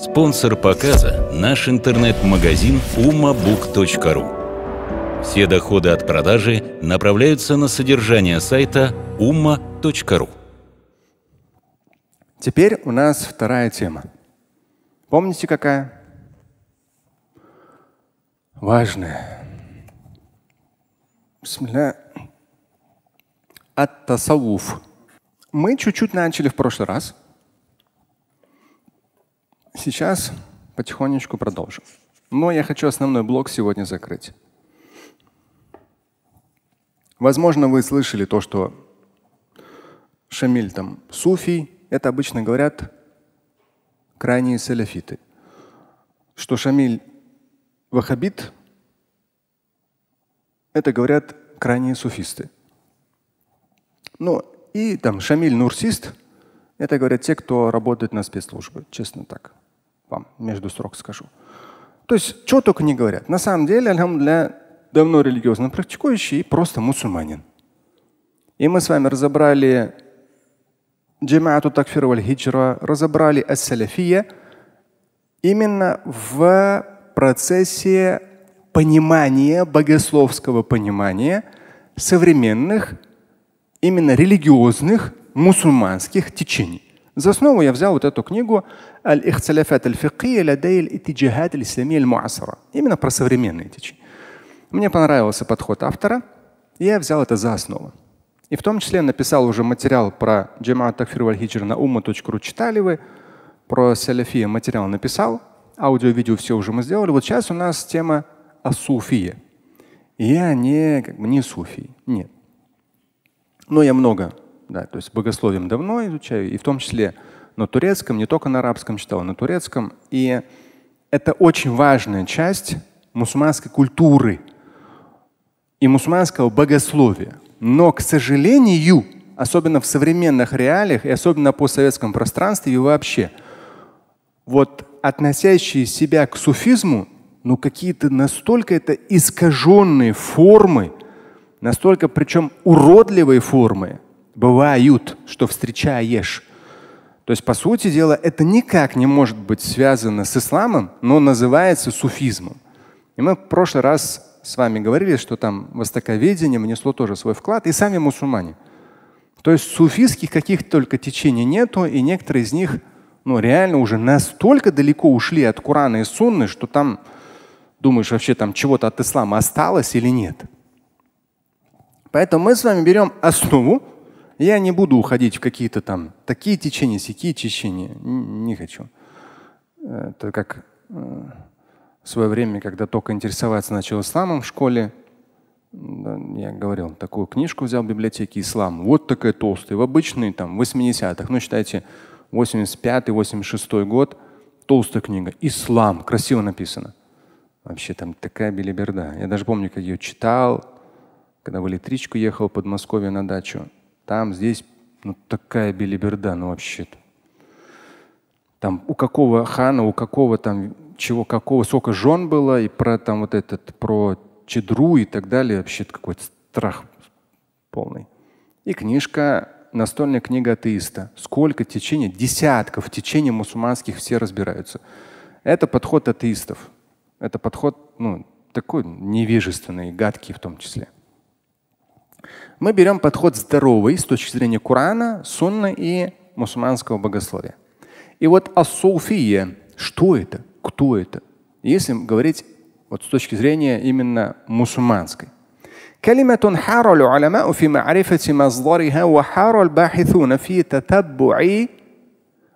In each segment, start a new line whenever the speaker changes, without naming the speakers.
Спонсор показа – наш интернет-магазин umabook.ru. Все доходы от продажи направляются на содержание сайта umma.ru. Теперь у нас вторая тема. Помните какая? Важная. Бисмилля. Ат-тасавуф. Мы чуть-чуть начали в прошлый раз – Сейчас потихонечку продолжим. Но я хочу основной блок сегодня закрыть. Возможно, вы слышали то, что Шамиль там суфий, это обычно говорят крайние саляфиты. Что Шамиль вахабит, это говорят крайние суфисты. Ну и там Шамиль нурсист, это говорят те, кто работает на спецслужбы, честно так. Вам между срок скажу. То есть, что только не говорят. На самом деле, аль давно религиозно практикующий и просто мусульманин. И мы с вами разобрали Джамаату Такфир Хиджра, разобрали ас именно в процессе понимания, богословского понимания современных, именно религиозных мусульманских течений. За основу я взял вот эту книгу الاختلافات الفقهية ладай الاتجاهات الإسلامية المعاصرة. Именно про современные течения. Мне понравился подход автора, я взял это за основу. И в том числе написал уже материал про Джамаат Такфир Вальхиджр на умма.ру читали вы, про саляфия материал написал, аудио-видео все уже мы сделали. Вот сейчас у нас тема о суфии. Я не, как бы, не суфий, нет. Но я много, да, то есть богословием давно изучаю, и в том числе на турецком, не только на арабском читал, на турецком. И это очень важная часть мусульманской культуры и мусульманского богословия. Но, к сожалению, особенно в современных реалиях и особенно по советском пространстве и вообще, вот относящие себя к суфизму, ну какие-то настолько это искаженные формы, настолько причем уродливые формы бывают, что встречаешь. То есть, по сути дела, это никак не может быть связано с исламом, но называется суфизмом. И мы в прошлый раз с вами говорили, что там востоковедение внесло тоже свой вклад, и сами мусульмане. То есть суфийских каких только течений нету, и некоторые из них ну, реально уже настолько далеко ушли от Курана и Сунны, что там думаешь, вообще там чего-то от ислама осталось или нет. Поэтому мы с вами берем основу, я не буду уходить в какие-то там такие течения, сякие течения. Не хочу. Э, это как э, в свое время, когда только интересоваться начал исламом в школе, я говорил, такую книжку взял в библиотеке «Ислам». Вот такая толстая. В обычные там 80-х, ну считайте, 85-86 год, толстая книга «Ислам». Красиво написано. Вообще там такая белиберда. Я даже помню, как ее читал, когда в электричку ехал в Подмосковье на дачу. Там, здесь, ну такая белиберда, ну вообще-то. Там у какого хана, у какого там чего, какого, сколько жен было, и про там вот этот, про чедру и так далее, вообще какой-то страх полный. И книжка, настольная книга атеиста. Сколько течений, десятков течений мусульманских все разбираются. Это подход атеистов. Это подход, ну, такой невежественный, гадкий в том числе. Мы берем подход здоровый с точки зрения Корана, Сунны и мусульманского богословия. И вот ассуфия, что это, кто это? Если говорить вот с точки зрения именно мусульманской. كلمة حار العلماء في معرفة مصدرها وحار الباحثون في تتبع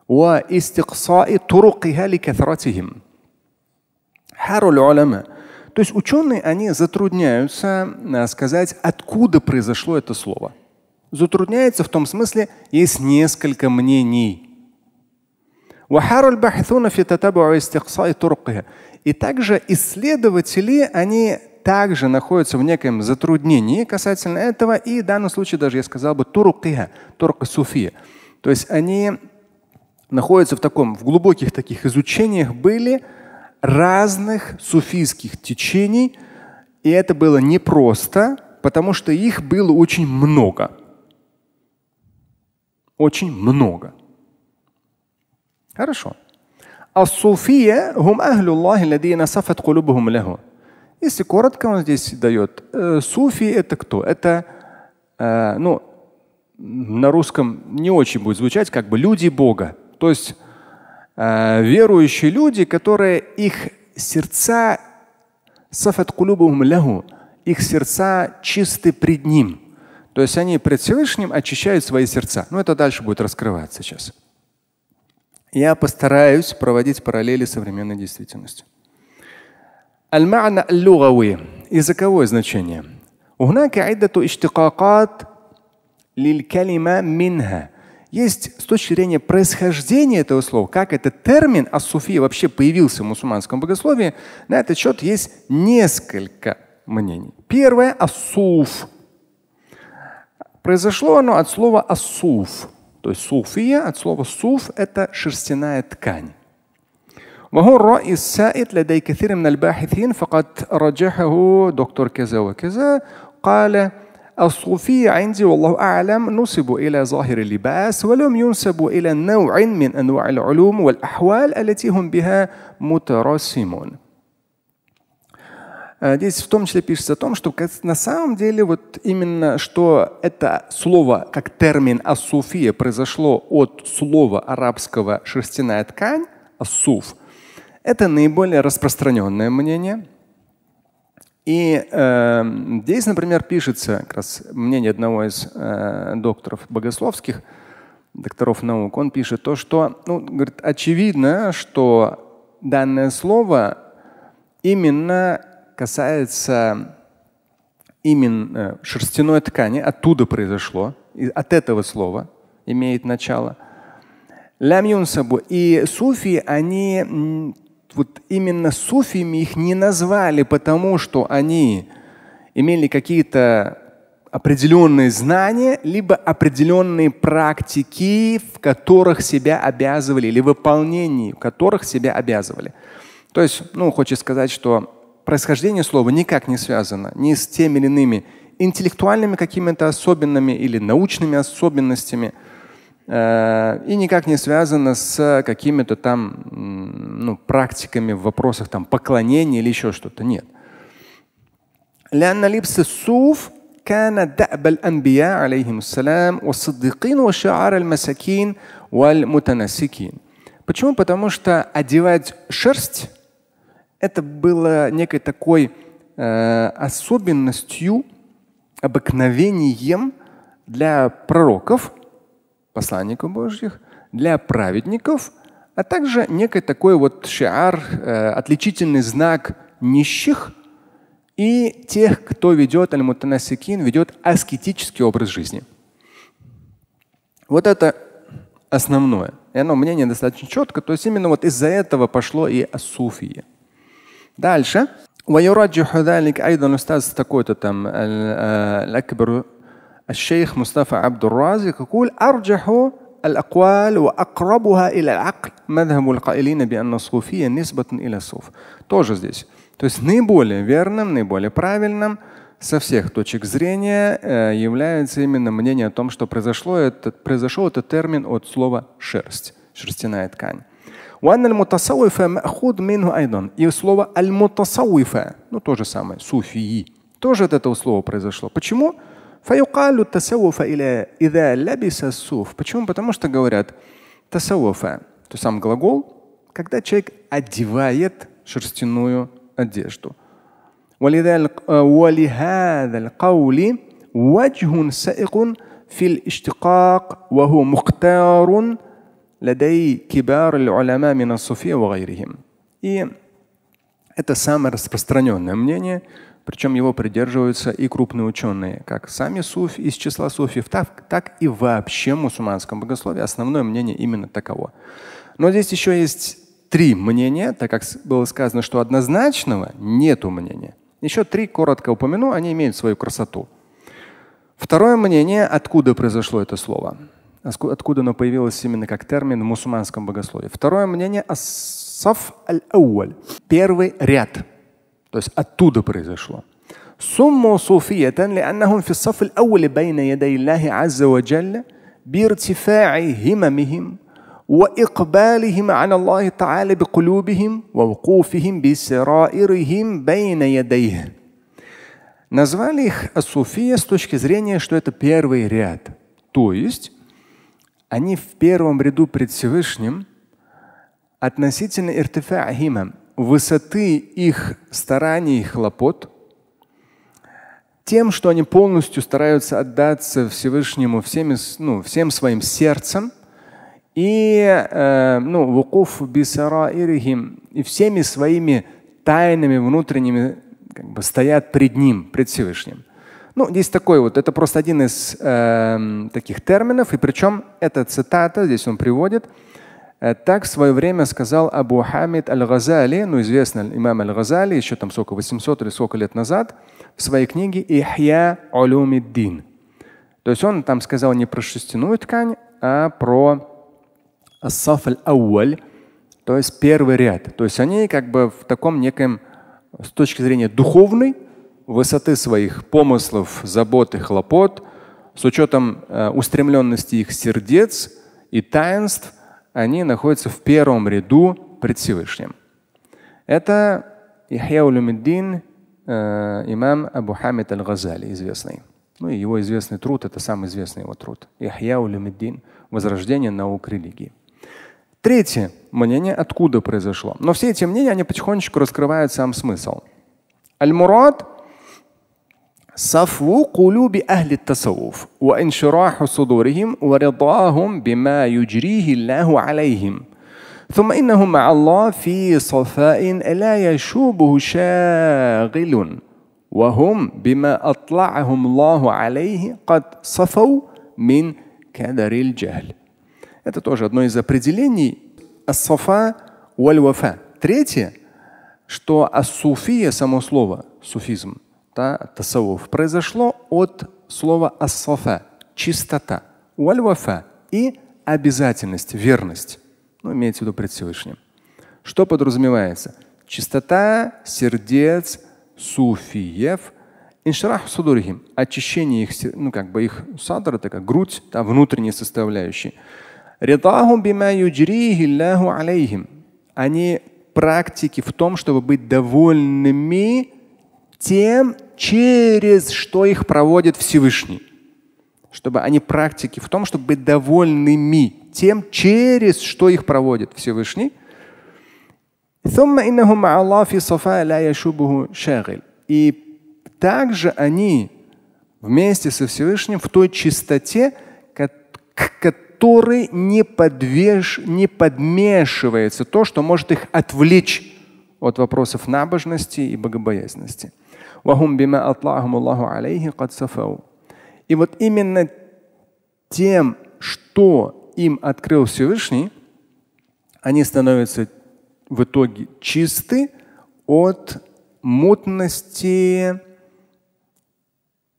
واستقصاء طرقها لكثرتهم. حار العلماء то есть ученые, они затрудняются э, сказать, откуда произошло это слово. Затрудняется в том смысле, есть несколько мнений. И также исследователи, они также находятся в неком затруднении касательно этого. И в данном случае даже я сказал бы туркиха, турка суфия. То есть они находятся в таком, в глубоких таких изучениях были, разных суфийских течений, и это было непросто, потому что их было очень много. Очень много. Хорошо. Ас-суфия хум ахлюллахи ладина сафат кулубухум лаху. Если коротко, он здесь дает. Э, суфи – это кто? Это, э, ну, на русском не очень будет звучать, как бы люди Бога. То есть Э, верующие люди, которые их сердца их сердца чисты пред Ним. То есть они пред Всевышним очищают свои сердца. Но ну, это дальше будет раскрываться сейчас. Я постараюсь проводить параллели современной действительности. Аль-Ма'на аль-Лугави. Языковое значение. هناك عدة اشتقاقات للكلمة منها есть с точки зрения происхождения этого слова, как этот термин асуфия вообще появился в мусульманском богословии, на этот счет есть несколько мнений. Первое – асуф. Произошло оно от слова асуф. То есть суфия от слова суф – это шерстяная ткань. وهو الرأي السائد لدي كثير من الباحثين فقد رجحه دكتور كذا وكذا قال الصوفية عندي والله أعلم نسبوا إلى ظاهر اللباس ولم ينسبوا إلى نوع من أنواع العلوم والأحوال التي هم بها مترسمون. Здесь э, в том числе пишется о том, что на самом деле вот именно что это слово как термин асуфия произошло от слова арабского шерстяная ткань асуф. Это наиболее распространенное мнение. И э, здесь, например, пишется как раз мнение одного из э, докторов богословских, докторов наук. Он пишет то, что ну, говорит, очевидно, что данное слово именно касается именно э, шерстяной ткани, оттуда произошло, от этого слова имеет начало. Лям И суфии, они вот именно суфиями их не назвали, потому что они имели какие-то определенные знания, либо определенные практики, в которых себя обязывали, или выполнении, в которых себя обязывали. То есть, ну, хочется сказать, что происхождение слова никак не связано ни с теми или иными интеллектуальными какими-то особенными или научными особенностями – Э, и никак не связано с какими-то там ну, практиками в вопросах там, поклонения или еще что-то. Нет. لأن لبس الصوف كان دأب الأنبياء عليهم السلام والصديقين وشعار المساكين والمتناسكين. Почему? Потому что одевать шерсть это было некой такой э, особенностью, обыкновением для пророков – посланников Божьих, для праведников, а также некий такой вот шиар, э, отличительный знак нищих и тех, кто ведет аль-мутанасикин, ведет аскетический образ жизни. Вот это основное. И оно мнение достаточно четко. То есть именно вот из-за этого пошло и асуфия. Дальше. ويرجح ذلك أيضا أستاذ تكوت الأكبر الشيخ مصطفى عبد الرازق يقول أرجح الأقوال وأقربها إلى العقل مذهب القائلين بأن الصوفية نسبة إلى الصوف. Тоже здесь. То есть наиболее верным, наиболее правильным со всех точек зрения э, является именно мнение о том, что произошло этот, произошел этот термин от слова шерсть, шерстяная ткань. وأن المتصوف مأخوذ منه أيضا. И слово المتصوفة, ну то же самое, суфии, тоже от этого слова произошло. Почему? Фаюкалю тасауфа или ида лябиса суф. Почему? Потому что говорят тасауфа, то сам глагол, когда человек одевает шерстяную одежду. ولهذا القول وجه سائق في الاشتقاق وهو مختار لدي كبار العلماء من الصوفية وغيرهم. И это самое распространенное мнение, причем его придерживаются и крупные ученые, как сами суфи из числа суфиев, так, так и вообще в мусульманском богословии. Основное мнение именно таково. Но здесь еще есть три мнения, так как было сказано, что однозначного нету мнения. Еще три коротко упомяну, они имеют свою красоту. Второе мнение, откуда произошло это слово, откуда оно появилось именно как термин в мусульманском богословии. Второе мнение – ассаф аль-ауаль, первый ряд – То есть оттуда произошло. سموا صوفية لأنهم في الصف الأول بين يدي الله عز وجل بارتفاع هممهم وإقبالهم على الله تعالى بقلوبهم ووقوفهم بسرائرهم بين يديه. Назвали их суфия с точки зрения, что это первый ряд. То есть они в первом ряду пред Всевышним относительно иртифа химам, высоты их стараний и хлопот, тем, что они полностью стараются отдаться Всевышнему всеми, ну, всем своим сердцем и э, ну, и всеми своими тайными внутренними как бы, стоят пред Ним, пред Всевышним. Ну, здесь такой вот, это просто один из э, таких терминов, и причем эта цитата, здесь он приводит, Э, так в свое время сказал Абу Хамид Аль-Газали, ну известный имам Аль-Газали, еще там сколько, 800 или сколько лет назад, в своей книге «Ихья улумиддин». То есть он там сказал не про шерстяную ткань, а про ассаф ауаль то есть первый ряд. То есть они как бы в таком неком, с точки зрения духовной, высоты своих помыслов, забот и хлопот, с учетом э, устремленности их сердец и таинств – они находятся в первом ряду пред Всевышним. Это Ихья э, имам Абу Хамид Аль-Газали, известный. Ну и его известный труд, это самый известный его труд. Ихья возрождение наук религии. Третье мнение, откуда произошло. Но все эти мнения, они потихонечку раскрывают сам смысл. Аль-Мурад صفو قلوب أهل التصوف وانشراح صدورهم ورضاهم بما يجريه الله عليهم ثم إنهم مع الله في صفاء لا يشوبه شاغل وهم بما أطلعهم الله عليه قد صفوا من كدر الجهل Это тоже одно из определений الصفا والوفا. Третье, что ассуфия само слово, суфизм – та, тасавуф, произошло от слова ассафа – чистота, вальвафа и обязательность, верность. Ну, имеется в виду пред Всевышним. Что подразумевается? Чистота сердец суфиев, иншрах судурихим, очищение их, ну как бы их садра такая грудь, та внутренние составляющие. Они практики в том, чтобы быть довольными тем, через что их проводит Всевышний. Чтобы они практики в том, чтобы быть довольными тем, через что их проводит Всевышний. И также они вместе со Всевышним в той чистоте, к которой не, подвеш, не подмешивается то, что может их отвлечь от вопросов набожности и богобоязненности. Вахум бима атлахум Аллаху алейхи кад сафау. И вот именно тем, что им открыл Всевышний, они становятся в итоге чисты от мутности,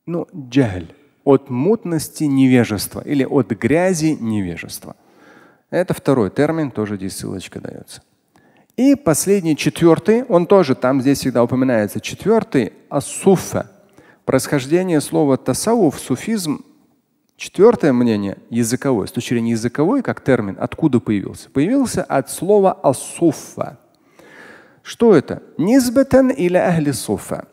ну, джагль, от мутности невежества или от грязи невежества. Это второй термин, тоже здесь ссылочка дается. И последний, четвертый, он тоже там здесь всегда упоминается. Четвертый – асуфа. Происхождение слова тасауф, суфизм. Четвертое мнение – языковое. С точки зрения языковой, как термин, откуда появился? Появился от слова асуфа. Что это? низбетен или ахли суфа.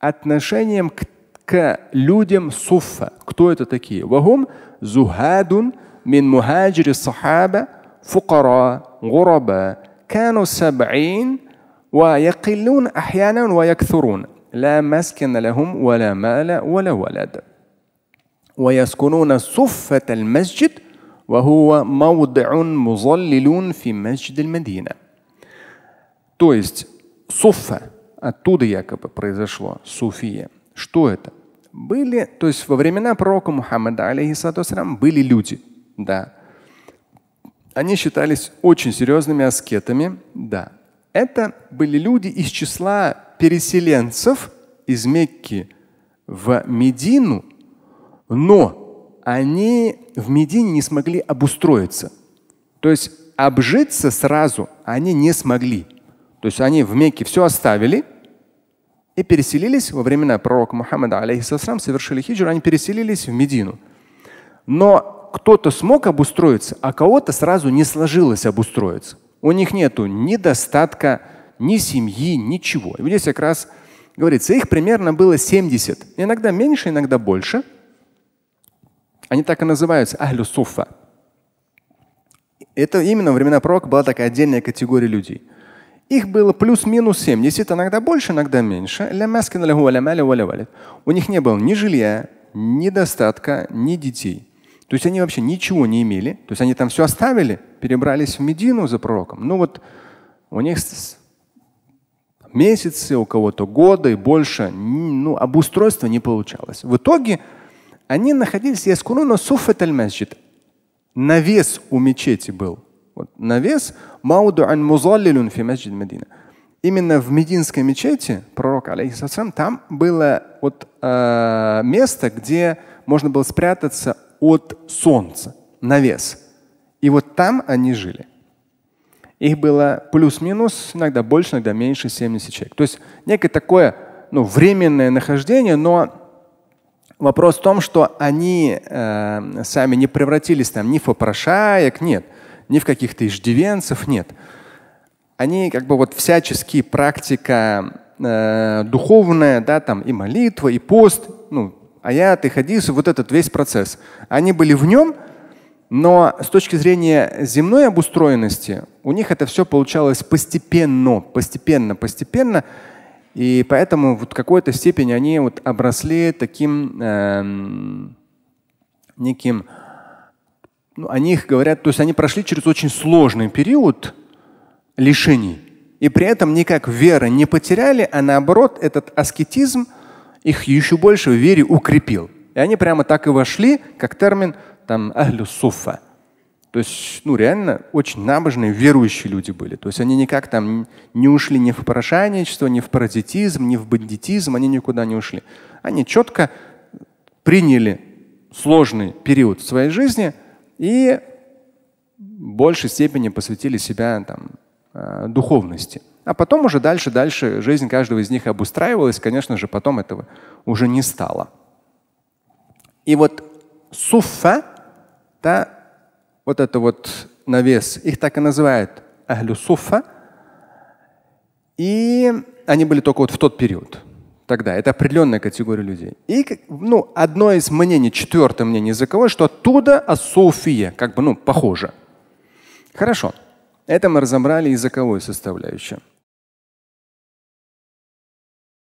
Отношением к, к людям суфа. Кто это такие? Вагум зухадун мин мухаджири сахаба фукара гураба. كانوا سبعين ويقلون أحيانا ويكثرون لا مسكن لهم ولا مال ولا ولد ويسكنون صفة المسجد وهو موضع مظلل في مسجد المدينة То есть суфа, оттуда якобы произошло суфия. Что это? Были, то есть во времена пророка Мухаммада, алейхиссату были люди, да, Они считались очень серьезными аскетами. Да. Это были люди из числа переселенцев из Мекки в Медину, но они в Медине не смогли обустроиться. То есть обжиться сразу они не смогли. То есть они в Мекке все оставили и переселились во времена пророка Мухаммада, алейхиссалам, совершили хиджру, они переселились в Медину. Но кто-то смог обустроиться, а кого-то сразу не сложилось обустроиться. У них нет недостатка ни семьи, ничего. И здесь как раз говорится, их примерно было 70. Иногда меньше, иногда больше. Они так и называются ахлю суфа. Это именно во времена пророка была такая отдельная категория людей. Их было плюс-минус 70, иногда больше, иногда меньше. У них не было ни жилья, ни достатка, ни детей. То есть они вообще ничего не имели, то есть они там все оставили, перебрались в Медину за пророком. Ну вот у них месяцы, у кого-то годы и больше, ну, обустройство не получалось. В итоге они находились, я на суфет аль-масджид. Навес у мечети был. Вот, навес мауду ан музаллилюн фи масджид Медина. Именно в мединской мечети пророк, алейхиссалам, там было вот, э, место, где можно было спрятаться от солнца, навес. И вот там они жили. Их было плюс-минус, иногда больше, иногда меньше, 70 человек. То есть некое такое ну, временное нахождение, но вопрос в том, что они э, сами не превратились там ни в попрошаек, нет, ни в каких-то иждивенцев, нет. Они как бы вот всячески практика э, духовная, да, там и молитва, и пост, ну, аяты, хадисы, вот этот весь процесс. Они были в нем, но с точки зрения земной обустроенности у них это все получалось постепенно, постепенно, постепенно. И поэтому вот в какой-то степени они вот обросли таким эм, неким, ну, о них говорят, то есть они прошли через очень сложный период лишений. И при этом никак вера не потеряли, а наоборот этот аскетизм – их еще больше в вере укрепил. И они прямо так и вошли, как термин там ахлю суфа. То есть, ну, реально очень набожные, верующие люди были. То есть они никак там не ушли ни в попрошайничество, ни в паразитизм, ни в бандитизм, они никуда не ушли. Они четко приняли сложный период в своей жизни и в большей степени посвятили себя там, э, духовности. А потом уже дальше, дальше жизнь каждого из них обустраивалась. Конечно же, потом этого уже не стало. И вот суффа, да, вот это вот навес, их так и называют ахлю суффа. И они были только вот в тот период. Тогда это определенная категория людей. И ну, одно из мнений, четвертое мнение языковое, что оттуда суфия, как бы ну, похоже. Хорошо. Это мы разобрали языковую составляющую.